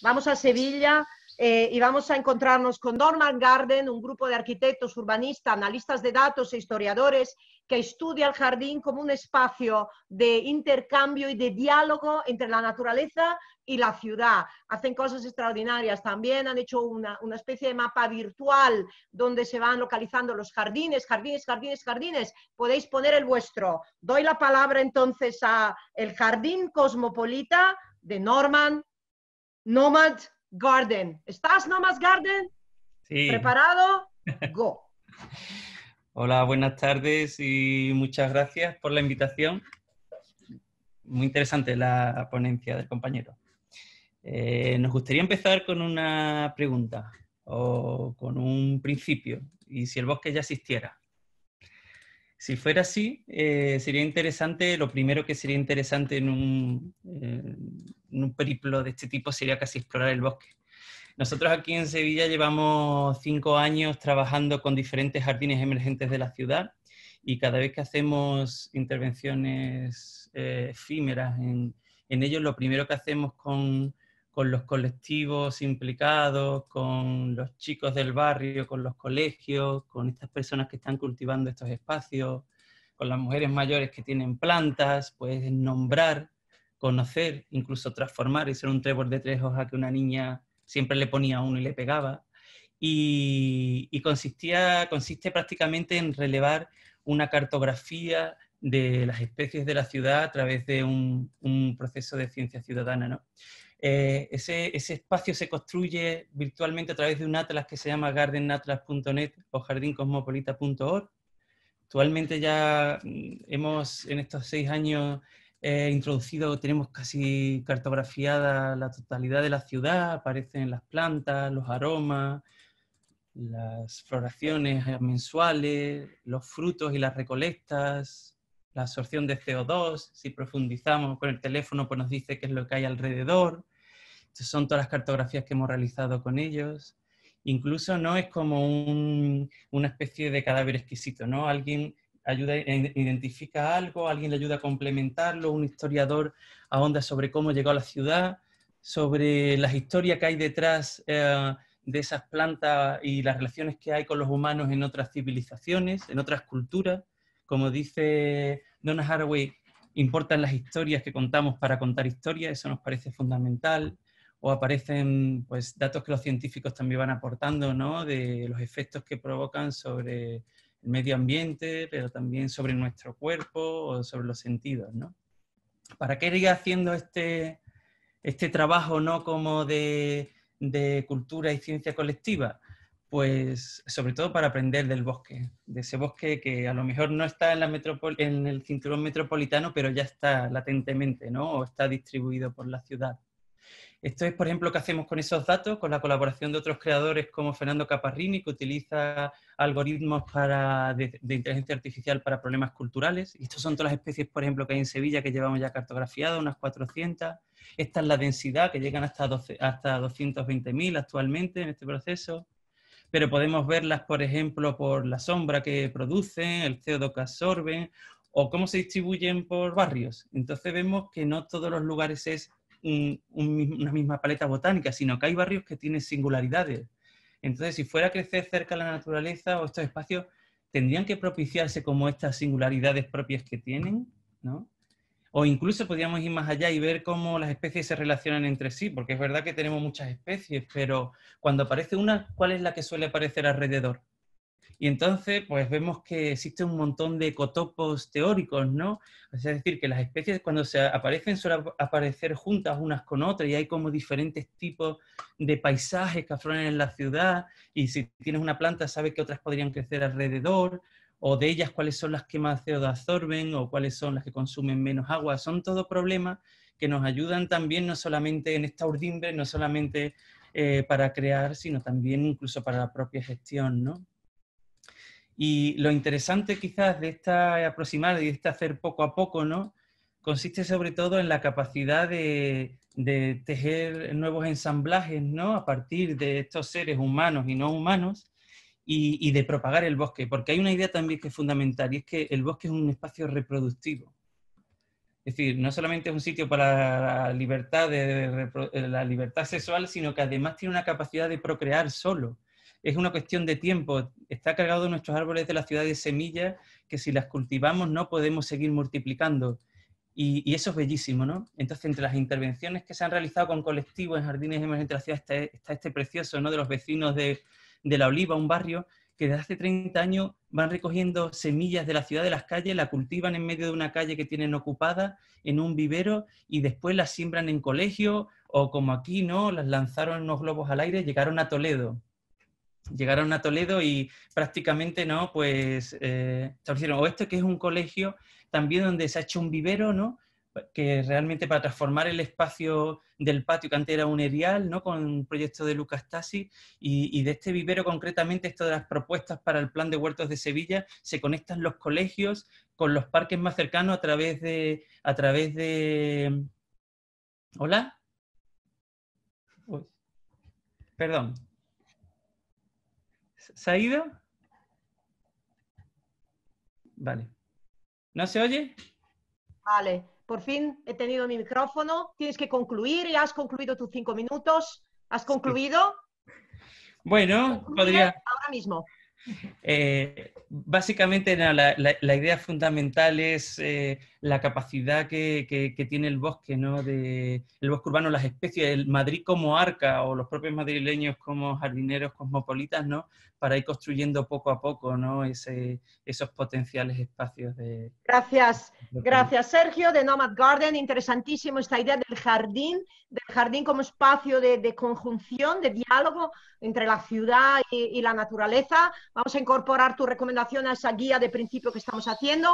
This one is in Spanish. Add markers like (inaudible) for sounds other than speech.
Vamos a Sevilla eh, y vamos a encontrarnos con Norman Garden, un grupo de arquitectos, urbanistas, analistas de datos e historiadores que estudia el jardín como un espacio de intercambio y de diálogo entre la naturaleza y la ciudad. Hacen cosas extraordinarias. También han hecho una, una, especie de mapa virtual donde se van localizando los jardines, jardines, jardines, jardines. Podéis poner el vuestro. Doy la palabra entonces a el jardín cosmopolita de Norman Nomad Garden. ¿Estás, Nomad Garden? Sí. ¿Preparado? (laughs) Go. Hola, buenas tardes y muchas gracias por la invitación. Muy interesante la ponencia del compañero. Eh, nos gustaría empezar con una pregunta o con un principio. ¿Y si el bosque ya existiera? Si fuera así, eh, sería interesante, lo primero que sería interesante en un, eh, en un periplo de este tipo sería casi explorar el bosque. Nosotros aquí en Sevilla llevamos cinco años trabajando con diferentes jardines emergentes de la ciudad y cada vez que hacemos intervenciones eh, efímeras en, en ellos, lo primero que hacemos con, con los colectivos implicados, con los chicos del barrio, con los colegios, con estas personas que están cultivando estos espacios, con las mujeres mayores que tienen plantas, pues nombrar, conocer, incluso transformar y ser un trébol de tres hojas que una niña siempre le ponía uno y le pegaba. Y, y consistía, consiste prácticamente en relevar una cartografía de las especies de la ciudad a través de un, proceso de ciencia ciudadana. ¿no? Eh, ese, espacio se construye virtualmente a través de un atlas que se llama gardenatlas.net o jardincosmopolita.org. Actualmente ya mm, hemos, en estos seis años, eh, introducido, tenemos casi cartografiada la totalidad de la ciudad, aparecen las plantas, los aromas, las floraciones mensuales, los frutos y las recolectas, la absorción de CO2, si profundizamos con el teléfono, pues nos dice qué es lo que hay alrededor. Entonces, son todas las cartografías que hemos realizado con ellos. Incluso no es como una especie de cadáver exquisito, ¿no? Alguien ayuda, identifica algo, alguien le ayuda a complementarlo, un historiador ahonda sobre cómo llegó a la ciudad, sobre las historias que hay detrás eh, de esas plantas y las relaciones que hay con los humanos en otras civilizaciones, en otras culturas. Como dice Donna Haraway, importan las historias que contamos para contar historias, eso nos parece fundamental. O aparecen pues, datos que los científicos también van aportando, De los efectos que provocan sobre el medio ambiente, pero también sobre nuestro cuerpo o sobre los sentidos, ¿Para qué ir haciendo este, este trabajo, Como de cultura y ciencia colectiva? pues sobre todo para aprender del bosque, de ese bosque que a lo mejor no está en, el cinturón metropolitano, pero ya está latentemente, ¿no? O está distribuido por la ciudad. Esto es, por ejemplo, lo que hacemos con esos datos, con la colaboración de otros creadores como Fernando Caparrini, que utiliza algoritmos de, inteligencia artificial para problemas culturales. Estas son todas las especies, por ejemplo, que hay en Sevilla, que llevamos ya cartografiadas, unas 400. Esta es la densidad, que llegan hasta, hasta 220.000 actualmente en este proceso pero podemos verlas, por ejemplo, por la sombra que producen, el CO2 que absorben o cómo se distribuyen por barrios. Entonces vemos que no todos los lugares es una misma paleta botánica, sino que hay barrios que tienen singularidades. Entonces, si fuera a crecer cerca de la naturaleza o estos espacios, ¿tendrían que propiciarse como estas singularidades propias que tienen? ¿no? O incluso podríamos ir más allá y ver cómo las especies se relacionan entre sí, porque es verdad que tenemos muchas especies, pero cuando aparece una, ¿cuál es la que suele aparecer alrededor? Y entonces, pues vemos que existe un montón de ecotopos teóricos, ¿no? Es decir, que las especies cuando se aparecen suelen aparecer juntas unas con otras y hay como diferentes tipos de paisajes que afloran en la ciudad y si tienes una planta sabes que otras podrían crecer alrededor o de ellas cuáles son las que más CO2 absorben o cuáles son las que consumen menos agua. Son todo problemas que nos ayudan también no solamente en esta urdimbre, no solamente eh, para crear, sino también incluso para la propia gestión. ¿no? Y lo interesante quizás de esta aproximada y de este hacer poco a poco, ¿no? consiste sobre todo en la capacidad de, de tejer nuevos ensamblajes ¿no? a partir de estos seres humanos y no humanos y, de propagar el bosque, porque hay una idea también que es fundamental y es que el bosque es un espacio reproductivo. Es decir, no solamente es un sitio para la libertad, de, eh, la libertad sexual, sino que además tiene una capacidad de procrear solo. Es una cuestión de tiempo. Está cargado nuestros árboles de la ciudad de semillas que si las cultivamos no podemos seguir multiplicando. Y, eso es bellísimo, ¿no? Entonces, entre las intervenciones que se han realizado con colectivos en jardines de la ciudad está este precioso, ¿no? De los vecinos de, de la Oliva, un barrio que desde hace 30 años van recogiendo semillas de la ciudad de las calles, la cultivan en medio de una calle que tienen ocupada, en un vivero, y después las siembran en colegio, o como aquí, ¿no? Las lanzaron unos globos al aire, llegaron a Toledo. Llegaron a Toledo y prácticamente, ¿no? Pues eh, o esto que es un colegio, también donde se ha hecho un vivero, ¿no? que realmente para transformar el espacio del patio cantera unerial ¿no? con un proyecto de Lucas Tassi y, de este vivero concretamente, esto de las propuestas para el plan de huertos de Sevilla, se conectan los colegios con los parques más cercanos a través de... A través de... ¿Hola? Perdón. ¿Se ha ido? Vale. ¿No se oye? Vale por fin he tenido mi micrófono. Tienes que concluir, y has concluido tus cinco minutos. ¿Has concluido? Bueno, podría. Ahora mismo. Eh, básicamente, la, idea fundamental es eh, la capacidad que, tiene el bosque, ¿no? De, el bosque urbano, las especies, el Madrid como arca o los propios madrileños como jardineros cosmopolitas, ¿no? Para ir construyendo poco a poco, ¿no? esos potenciales espacios de... Gracias, gracias Sergio de Nomad Garden, interesantísimo esta idea del jardín, del jardín como espacio de, conjunción, de diálogo entre la ciudad y la naturaleza Vamos a incorporar tu recomendación a esa guía de principio que estamos haciendo.